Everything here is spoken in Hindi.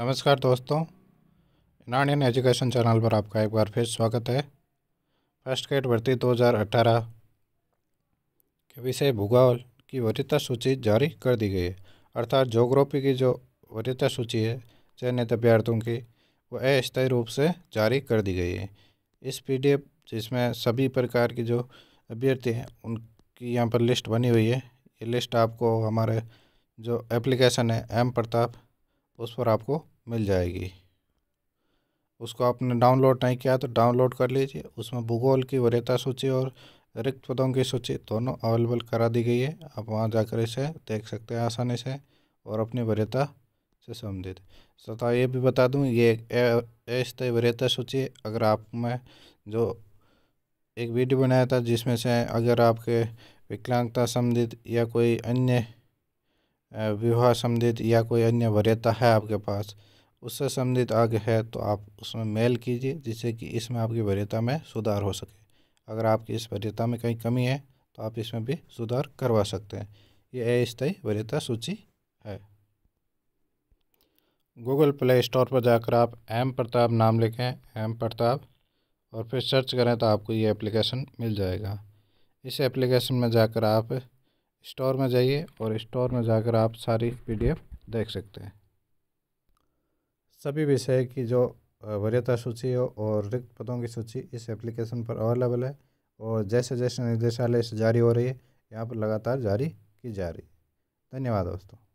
नमस्कार दोस्तों इनानियन एजुकेशन चैनल पर आपका एक बार फिर स्वागत है फर्स्ट ग्रेड भर्ती 2018 के विषय भूगोल की वरीयता सूची जारी कर दी गई है अर्थात जोग्राफी की जो वरीयता सूची है चयनित अभ्यर्थियों की वो अस्थायी रूप से जारी कर दी गई है इस पीडीएफ जिसमें सभी प्रकार की जो अभ्यर्थी हैं उनकी यहाँ पर लिस्ट बनी हुई है ये लिस्ट आपको हमारे जो एप्लीकेशन है एम प्रताप उस पर आपको मिल जाएगी उसको आपने डाउनलोड नहीं किया तो डाउनलोड कर लीजिए उसमें भूगोल की वरीयता सूची और रिक्त पदों की सूची दोनों अवेलेबल करा दी गई है आप वहाँ जाकर इसे देख सकते हैं आसानी से और अपनी वरीयता से संबंधित तथा ये भी बता दूँ ये अस्थायी वरीयता सूची अगर आप में जो एक वीडियो बनाया था जिसमें से अगर आपके विकलांगता संबंधित या कोई अन्य विवाह संबंधित या कोई अन्य वरीयता है आपके पास उससे संबंधित आगे है तो आप उसमें मेल कीजिए जिससे कि इसमें आपकी वरीयता में सुधार हो सके अगर आपकी इस वरीयता में कहीं कमी है तो आप इसमें भी सुधार करवा सकते हैं ये अस्थायी वरीयता सूची है गूगल प्ले स्टोर पर जाकर आप एम प्रताप नाम लिखें एम प्रताप और फिर सर्च करें तो आपको ये एप्लीकेशन मिल जाएगा इस एप्लीकेशन में जाकर आप स्टोर में जाइए और स्टोर में जाकर आप सारी पीडीएफ देख सकते हैं सभी विषय की जो वरीयता सूची हो और रिक्त पदों की सूची इस एप्लीकेशन पर अवेलेबल है और जैसे जैसे निर्देशालय से जारी हो रही है यहाँ पर लगातार जारी की जा रही है धन्यवाद दोस्तों